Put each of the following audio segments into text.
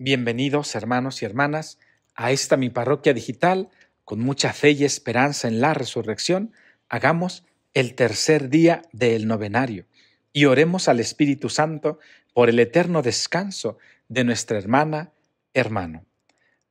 Bienvenidos hermanos y hermanas a esta mi parroquia digital. Con mucha fe y esperanza en la resurrección, hagamos el tercer día del novenario y oremos al Espíritu Santo por el eterno descanso de nuestra hermana, hermano,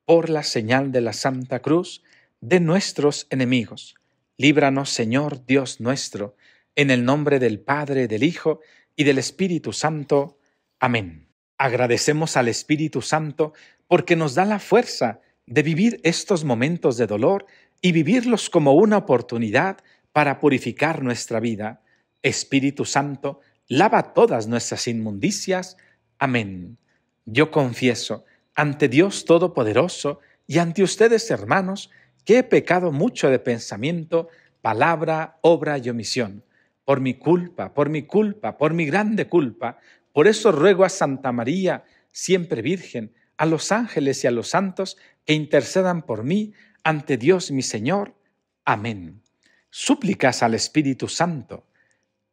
por la señal de la Santa Cruz de nuestros enemigos. Líbranos, Señor Dios nuestro, en el nombre del Padre, del Hijo y del Espíritu Santo. Amén. Agradecemos al Espíritu Santo porque nos da la fuerza de vivir estos momentos de dolor y vivirlos como una oportunidad para purificar nuestra vida. Espíritu Santo, lava todas nuestras inmundicias. Amén. Yo confieso ante Dios Todopoderoso y ante ustedes, hermanos, que he pecado mucho de pensamiento, palabra, obra y omisión. Por mi culpa, por mi culpa, por mi grande culpa, por eso ruego a Santa María, siempre Virgen, a los ángeles y a los santos que intercedan por mí ante Dios mi Señor. Amén. Súplicas al Espíritu Santo.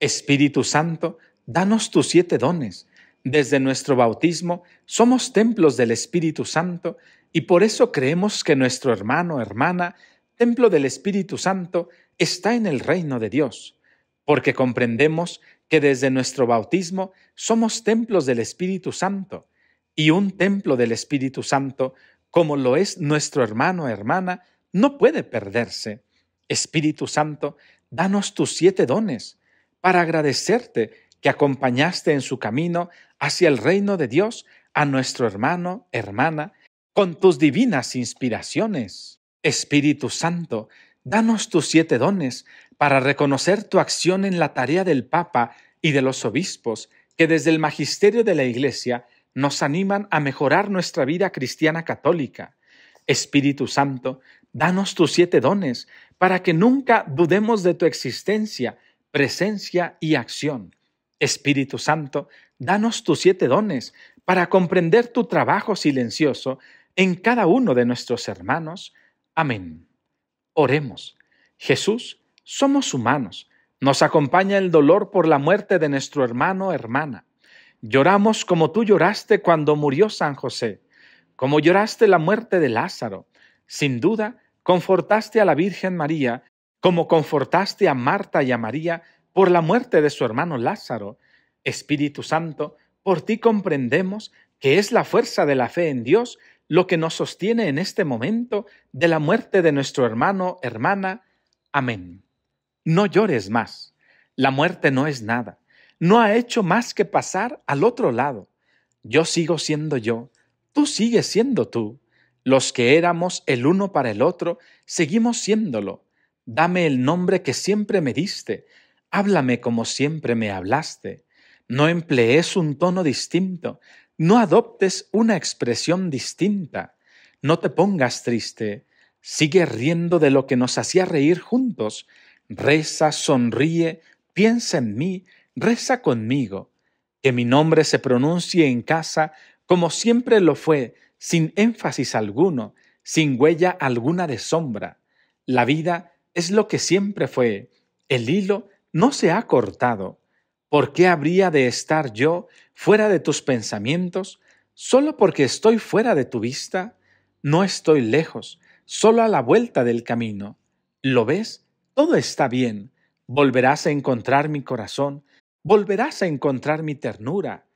Espíritu Santo, danos tus siete dones. Desde nuestro bautismo somos templos del Espíritu Santo y por eso creemos que nuestro hermano, hermana, templo del Espíritu Santo, está en el reino de Dios, porque comprendemos que desde nuestro bautismo somos templos del Espíritu Santo y un templo del Espíritu Santo, como lo es nuestro hermano hermana, no puede perderse. Espíritu Santo, danos tus siete dones para agradecerte que acompañaste en su camino hacia el reino de Dios a nuestro hermano, hermana, con tus divinas inspiraciones. Espíritu Santo, danos tus siete dones para reconocer tu acción en la tarea del Papa y de los obispos que desde el magisterio de la Iglesia nos animan a mejorar nuestra vida cristiana católica. Espíritu Santo, danos tus siete dones para que nunca dudemos de tu existencia, presencia y acción. Espíritu Santo, danos tus siete dones para comprender tu trabajo silencioso en cada uno de nuestros hermanos. Amén. Oremos. Jesús, somos humanos. Nos acompaña el dolor por la muerte de nuestro hermano, hermana. Lloramos como tú lloraste cuando murió San José, como lloraste la muerte de Lázaro. Sin duda, confortaste a la Virgen María, como confortaste a Marta y a María por la muerte de su hermano Lázaro. Espíritu Santo, por ti comprendemos que es la fuerza de la fe en Dios lo que nos sostiene en este momento de la muerte de nuestro hermano, hermana. Amén no llores más. La muerte no es nada. No ha hecho más que pasar al otro lado. Yo sigo siendo yo, tú sigues siendo tú. Los que éramos el uno para el otro, seguimos siéndolo. Dame el nombre que siempre me diste. Háblame como siempre me hablaste. No emplees un tono distinto. No adoptes una expresión distinta. No te pongas triste. Sigue riendo de lo que nos hacía reír juntos Reza, sonríe, piensa en mí, reza conmigo, que mi nombre se pronuncie en casa como siempre lo fue, sin énfasis alguno, sin huella alguna de sombra. La vida es lo que siempre fue, el hilo no se ha cortado. ¿Por qué habría de estar yo fuera de tus pensamientos? ¿Solo porque estoy fuera de tu vista? No estoy lejos, solo a la vuelta del camino. ¿Lo ves? Todo está bien. Volverás a encontrar mi corazón, volverás a encontrar mi ternura.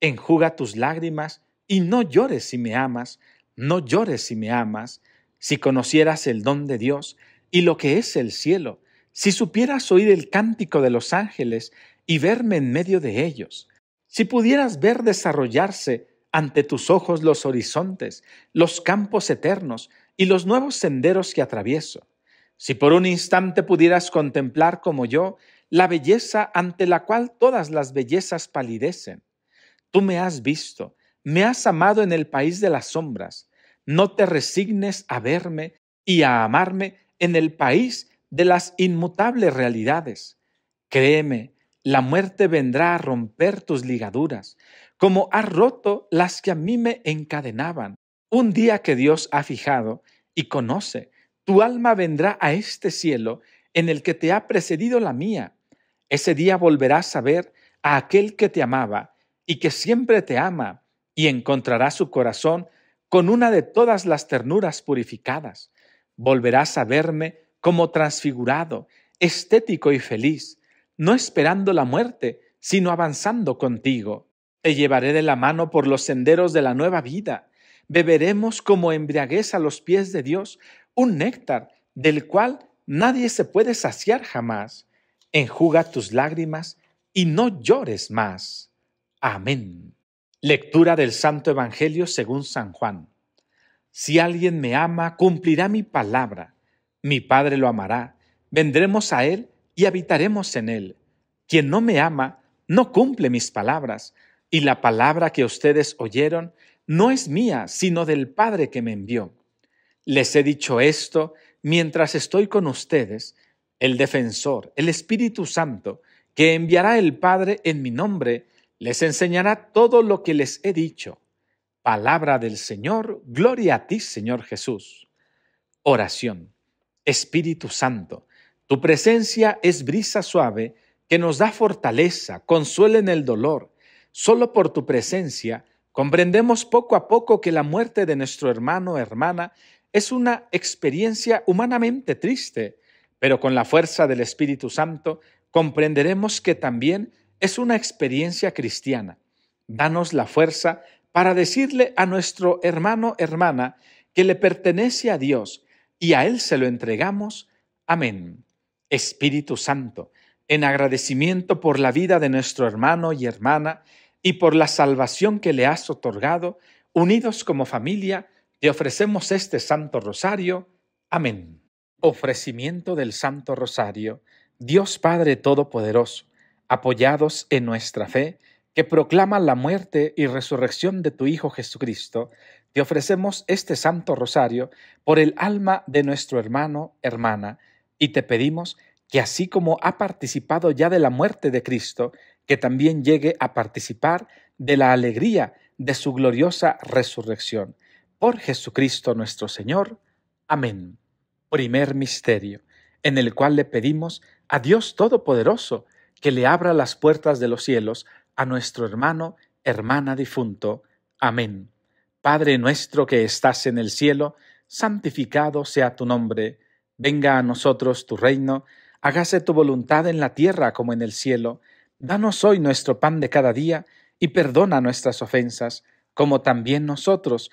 Enjuga tus lágrimas y no llores si me amas, no llores si me amas. Si conocieras el don de Dios y lo que es el cielo, si supieras oír el cántico de los ángeles y verme en medio de ellos, si pudieras ver desarrollarse ante tus ojos los horizontes, los campos eternos y los nuevos senderos que atravieso, si por un instante pudieras contemplar como yo la belleza ante la cual todas las bellezas palidecen. Tú me has visto, me has amado en el país de las sombras. No te resignes a verme y a amarme en el país de las inmutables realidades. Créeme, la muerte vendrá a romper tus ligaduras, como ha roto las que a mí me encadenaban. Un día que Dios ha fijado y conoce, tu alma vendrá a este cielo en el que te ha precedido la mía. Ese día volverás a ver a aquel que te amaba y que siempre te ama, y encontrarás su corazón con una de todas las ternuras purificadas. Volverás a verme como transfigurado, estético y feliz, no esperando la muerte, sino avanzando contigo. Te llevaré de la mano por los senderos de la nueva vida. Beberemos como embriaguez a los pies de Dios, un néctar del cual nadie se puede saciar jamás. Enjuga tus lágrimas y no llores más. Amén. Lectura del Santo Evangelio según San Juan. Si alguien me ama, cumplirá mi palabra. Mi Padre lo amará. Vendremos a Él y habitaremos en Él. Quien no me ama, no cumple mis palabras. Y la palabra que ustedes oyeron no es mía, sino del Padre que me envió. Les he dicho esto mientras estoy con ustedes, el defensor, el Espíritu Santo, que enviará el Padre en mi nombre, les enseñará todo lo que les he dicho. Palabra del Señor, gloria a ti, Señor Jesús. Oración. Espíritu Santo, tu presencia es brisa suave que nos da fortaleza, consuela en el dolor. Solo por tu presencia comprendemos poco a poco que la muerte de nuestro hermano o hermana es una experiencia humanamente triste, pero con la fuerza del Espíritu Santo comprenderemos que también es una experiencia cristiana. Danos la fuerza para decirle a nuestro hermano, hermana, que le pertenece a Dios y a Él se lo entregamos. Amén. Espíritu Santo, en agradecimiento por la vida de nuestro hermano y hermana y por la salvación que le has otorgado, unidos como familia, te ofrecemos este Santo Rosario. Amén. Ofrecimiento del Santo Rosario. Dios Padre Todopoderoso, apoyados en nuestra fe, que proclama la muerte y resurrección de tu Hijo Jesucristo, te ofrecemos este Santo Rosario por el alma de nuestro hermano, hermana, y te pedimos que así como ha participado ya de la muerte de Cristo, que también llegue a participar de la alegría de su gloriosa resurrección por Jesucristo nuestro Señor. Amén. Primer misterio, en el cual le pedimos a Dios Todopoderoso que le abra las puertas de los cielos a nuestro hermano, hermana difunto. Amén. Padre nuestro que estás en el cielo, santificado sea tu nombre. Venga a nosotros tu reino, hágase tu voluntad en la tierra como en el cielo. Danos hoy nuestro pan de cada día y perdona nuestras ofensas, como también nosotros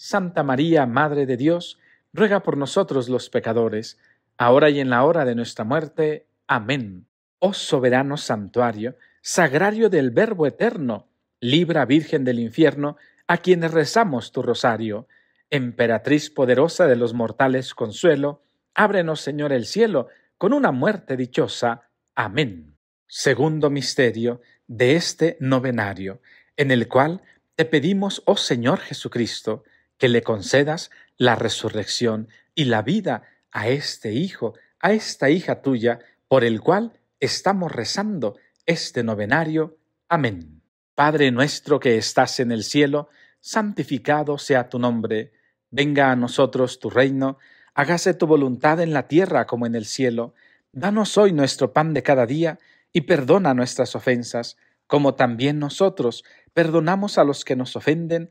Santa María, Madre de Dios, ruega por nosotros los pecadores, ahora y en la hora de nuestra muerte. Amén. Oh soberano santuario, sagrario del Verbo eterno, libra Virgen del infierno, a quienes rezamos tu rosario. Emperatriz poderosa de los mortales consuelo, ábrenos, Señor, el cielo, con una muerte dichosa. Amén. Segundo misterio de este novenario, en el cual te pedimos, oh Señor Jesucristo, que le concedas la resurrección y la vida a este hijo, a esta hija tuya, por el cual estamos rezando este novenario. Amén. Padre nuestro que estás en el cielo, santificado sea tu nombre, venga a nosotros tu reino, hágase tu voluntad en la tierra como en el cielo. Danos hoy nuestro pan de cada día y perdona nuestras ofensas, como también nosotros perdonamos a los que nos ofenden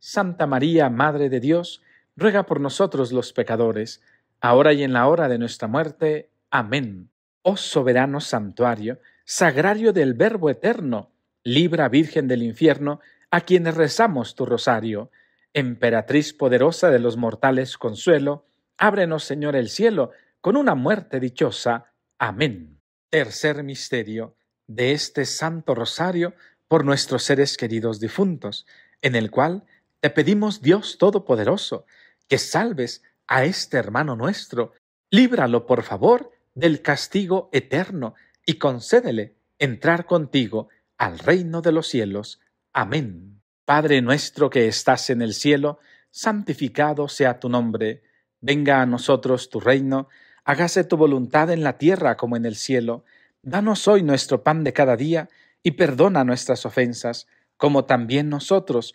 Santa María, Madre de Dios, ruega por nosotros los pecadores, ahora y en la hora de nuestra muerte. Amén. Oh soberano santuario, sagrario del Verbo eterno, libra Virgen del infierno, a quienes rezamos tu rosario. Emperatriz poderosa de los mortales consuelo, ábrenos, Señor, el cielo, con una muerte dichosa. Amén. Tercer misterio de este Santo Rosario por nuestros seres queridos difuntos, en el cual te pedimos, Dios Todopoderoso, que salves a este hermano nuestro, líbralo, por favor, del castigo eterno, y concédele entrar contigo al reino de los cielos. Amén. Padre nuestro que estás en el cielo, santificado sea tu nombre, venga a nosotros tu reino, hágase tu voluntad en la tierra como en el cielo. Danos hoy nuestro pan de cada día, y perdona nuestras ofensas, como también nosotros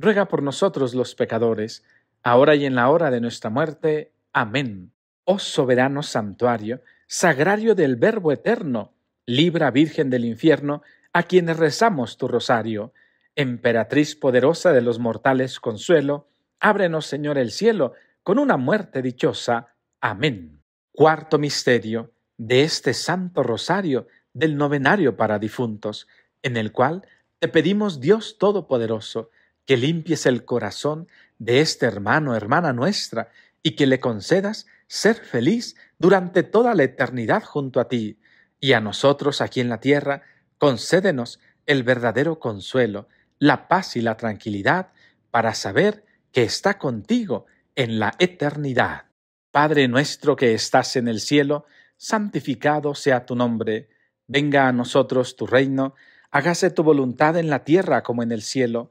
ruega por nosotros los pecadores, ahora y en la hora de nuestra muerte. Amén. Oh soberano santuario, sagrario del Verbo eterno, libra Virgen del infierno, a quienes rezamos tu rosario. Emperatriz poderosa de los mortales consuelo, ábrenos, Señor, el cielo, con una muerte dichosa. Amén. Cuarto misterio de este santo rosario del novenario para difuntos, en el cual te pedimos Dios Todopoderoso, que limpies el corazón de este hermano, hermana nuestra, y que le concedas ser feliz durante toda la eternidad junto a ti, y a nosotros aquí en la tierra, concédenos el verdadero consuelo, la paz y la tranquilidad, para saber que está contigo en la eternidad. Padre nuestro que estás en el cielo, santificado sea tu nombre, venga a nosotros tu reino, hágase tu voluntad en la tierra como en el cielo,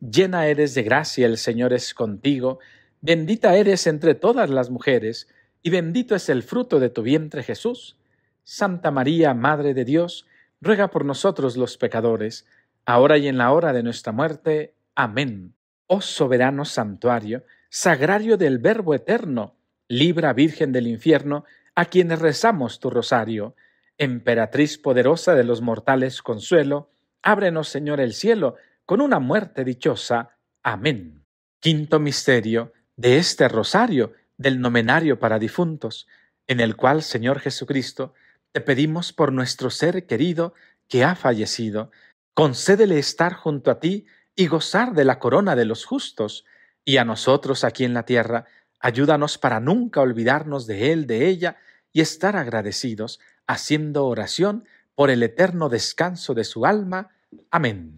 llena eres de gracia, el Señor es contigo, bendita eres entre todas las mujeres, y bendito es el fruto de tu vientre Jesús. Santa María, Madre de Dios, ruega por nosotros los pecadores, ahora y en la hora de nuestra muerte. Amén. Oh soberano santuario, sagrario del Verbo eterno, libra Virgen del infierno, a quienes rezamos tu rosario. Emperatriz poderosa de los mortales consuelo, ábrenos, Señor, el cielo, con una muerte dichosa. Amén. Quinto misterio de este rosario del Nomenario para difuntos, en el cual, Señor Jesucristo, te pedimos por nuestro ser querido que ha fallecido, concédele estar junto a ti y gozar de la corona de los justos, y a nosotros aquí en la tierra, ayúdanos para nunca olvidarnos de él, de ella, y estar agradecidos, haciendo oración por el eterno descanso de su alma. Amén.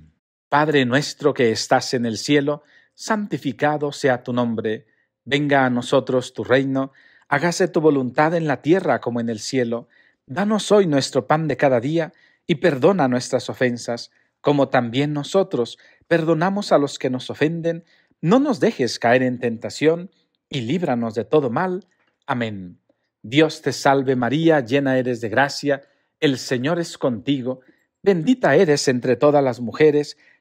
Padre nuestro que estás en el cielo, santificado sea tu nombre, venga a nosotros tu reino, hágase tu voluntad en la tierra como en el cielo, danos hoy nuestro pan de cada día, y perdona nuestras ofensas, como también nosotros perdonamos a los que nos ofenden, no nos dejes caer en tentación, y líbranos de todo mal. Amén. Dios te salve María, llena eres de gracia, el Señor es contigo, bendita eres entre todas las mujeres,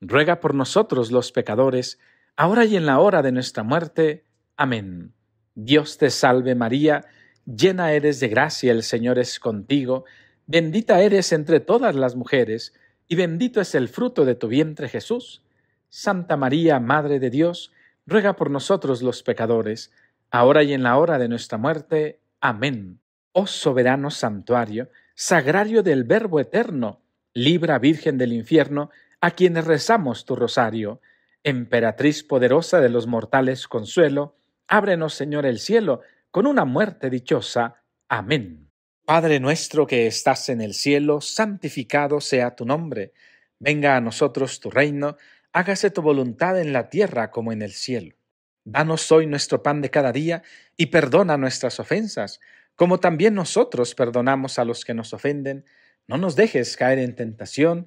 ruega por nosotros los pecadores, ahora y en la hora de nuestra muerte. Amén. Dios te salve María, llena eres de gracia, el Señor es contigo, bendita eres entre todas las mujeres, y bendito es el fruto de tu vientre Jesús. Santa María, Madre de Dios, ruega por nosotros los pecadores, ahora y en la hora de nuestra muerte. Amén. Oh soberano santuario, sagrario del Verbo eterno, libra Virgen del infierno, a quienes rezamos tu rosario. Emperatriz poderosa de los mortales consuelo, ábrenos, Señor, el cielo, con una muerte dichosa. Amén. Padre nuestro que estás en el cielo, santificado sea tu nombre. Venga a nosotros tu reino, hágase tu voluntad en la tierra como en el cielo. Danos hoy nuestro pan de cada día y perdona nuestras ofensas, como también nosotros perdonamos a los que nos ofenden. No nos dejes caer en tentación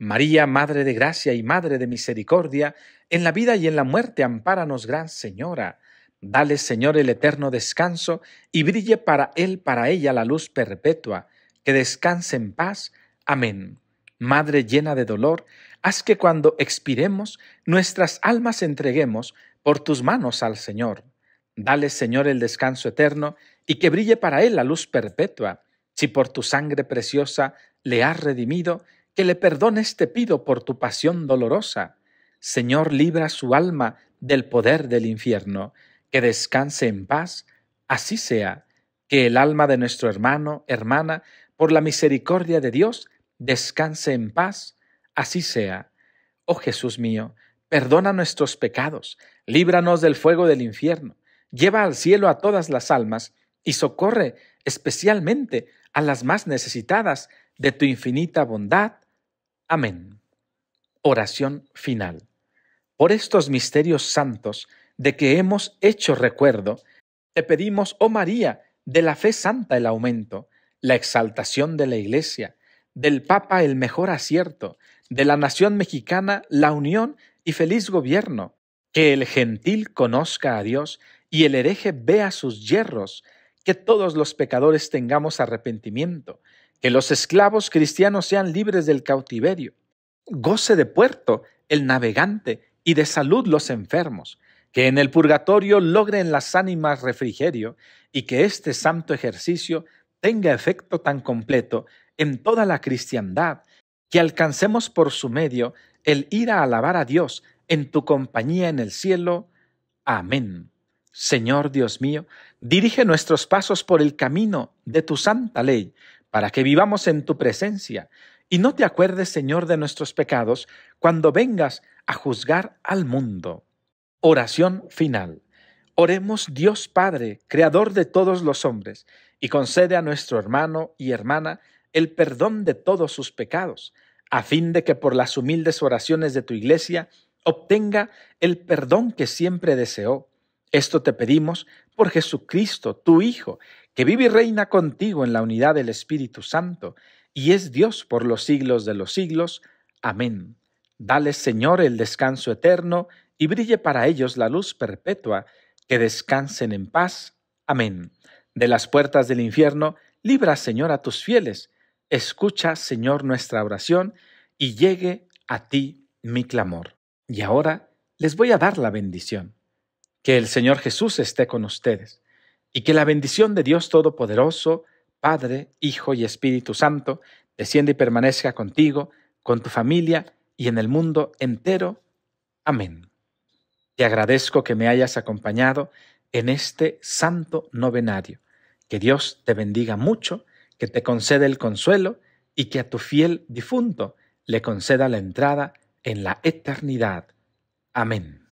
María, Madre de Gracia y Madre de Misericordia, en la vida y en la muerte, ampáranos, Gran Señora. Dale, Señor, el eterno descanso y brille para él, para ella, la luz perpetua. Que descanse en paz. Amén. Madre llena de dolor, haz que cuando expiremos nuestras almas entreguemos por tus manos al Señor. Dale, Señor, el descanso eterno y que brille para él la luz perpetua. Si por tu sangre preciosa le has redimido, que le perdones te pido por tu pasión dolorosa. Señor, libra su alma del poder del infierno, que descanse en paz, así sea, que el alma de nuestro hermano, hermana, por la misericordia de Dios, descanse en paz, así sea. Oh Jesús mío, perdona nuestros pecados, líbranos del fuego del infierno, lleva al cielo a todas las almas y socorre especialmente a las más necesitadas de tu infinita bondad. Amén. Oración final. Por estos misterios santos de que hemos hecho recuerdo, te pedimos, oh María, de la fe santa el aumento, la exaltación de la Iglesia, del Papa el mejor acierto, de la nación mexicana la unión y feliz gobierno, que el gentil conozca a Dios y el hereje vea sus yerros, que todos los pecadores tengamos arrepentimiento, que los esclavos cristianos sean libres del cautiverio, goce de puerto el navegante y de salud los enfermos, que en el purgatorio logren las ánimas refrigerio y que este santo ejercicio tenga efecto tan completo en toda la cristiandad, que alcancemos por su medio el ir a alabar a Dios en tu compañía en el cielo. Amén. Señor Dios mío, dirige nuestros pasos por el camino de tu santa ley, para que vivamos en tu presencia. Y no te acuerdes, Señor, de nuestros pecados cuando vengas a juzgar al mundo. Oración final. Oremos Dios Padre, Creador de todos los hombres, y concede a nuestro hermano y hermana el perdón de todos sus pecados, a fin de que por las humildes oraciones de tu Iglesia obtenga el perdón que siempre deseó. Esto te pedimos por Jesucristo, tu Hijo, que vive y reina contigo en la unidad del Espíritu Santo, y es Dios por los siglos de los siglos. Amén. Dale, Señor, el descanso eterno, y brille para ellos la luz perpetua, que descansen en paz. Amén. De las puertas del infierno, libra, Señor, a tus fieles. Escucha, Señor, nuestra oración, y llegue a ti mi clamor. Y ahora les voy a dar la bendición. Que el Señor Jesús esté con ustedes y que la bendición de Dios Todopoderoso, Padre, Hijo y Espíritu Santo, descienda y permanezca contigo, con tu familia y en el mundo entero. Amén. Te agradezco que me hayas acompañado en este santo novenario. Que Dios te bendiga mucho, que te conceda el consuelo y que a tu fiel difunto le conceda la entrada en la eternidad. Amén.